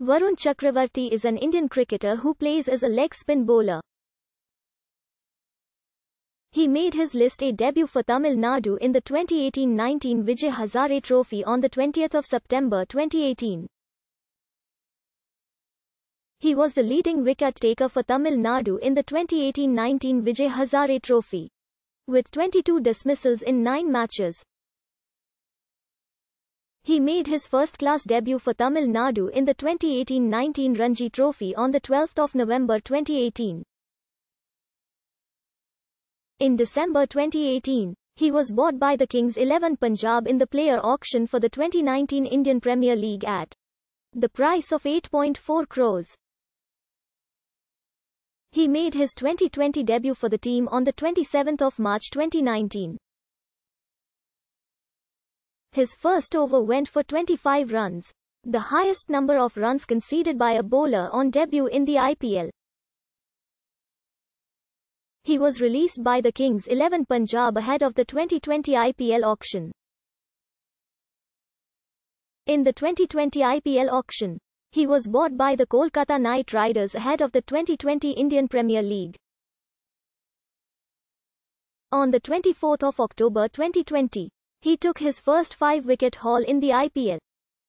Varun Chakravarti is an Indian cricketer who plays as a leg spin bowler. He made his list A debut for Tamil Nadu in the 2018-19 Vijay Hazare Trophy on 20 September 2018. He was the leading wicket taker for Tamil Nadu in the 2018-19 Vijay Hazare Trophy. With 22 dismissals in 9 matches, he made his first-class debut for Tamil Nadu in the 2018-19 Ranji Trophy on 12 November 2018. In December 2018, he was bought by the Kings 11 Punjab in the player auction for the 2019 Indian Premier League at the price of 8.4 crores. He made his 2020 debut for the team on the 27th of March 2019. His first over went for 25 runs, the highest number of runs conceded by a bowler on debut in the IPL. He was released by the Kings 11 Punjab ahead of the 2020 IPL auction. In the 2020 IPL auction, he was bought by the Kolkata Knight Riders ahead of the 2020 Indian Premier League. On the 24th of October 2020, he took his first five-wicket haul in the IPL.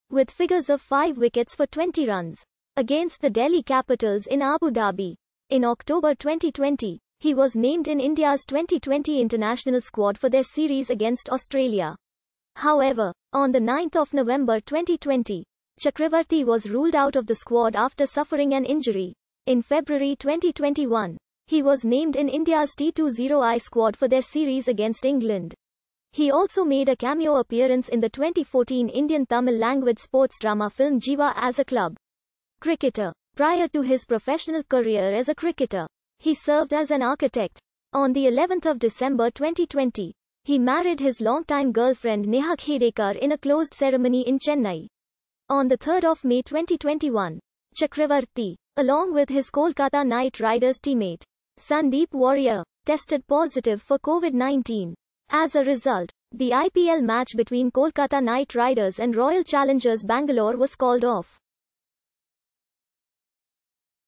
With figures of five wickets for 20 runs. Against the Delhi Capitals in Abu Dhabi. In October 2020, he was named in India's 2020 international squad for their series against Australia. However, on the 9th of November 2020, Chakravarti was ruled out of the squad after suffering an injury. In February 2021, he was named in India's T20I squad for their series against England. He also made a cameo appearance in the 2014 Indian Tamil language sports drama film Jiva as a club cricketer. Prior to his professional career as a cricketer, he served as an architect. On the 11th of December 2020, he married his longtime girlfriend Neha Khedekar in a closed ceremony in Chennai. On the 3rd of May 2021, Chakravarti, along with his Kolkata Knight Riders teammate, Sandeep Warrior, tested positive for COVID-19. As a result, the IPL match between Kolkata Knight Riders and Royal Challengers Bangalore was called off.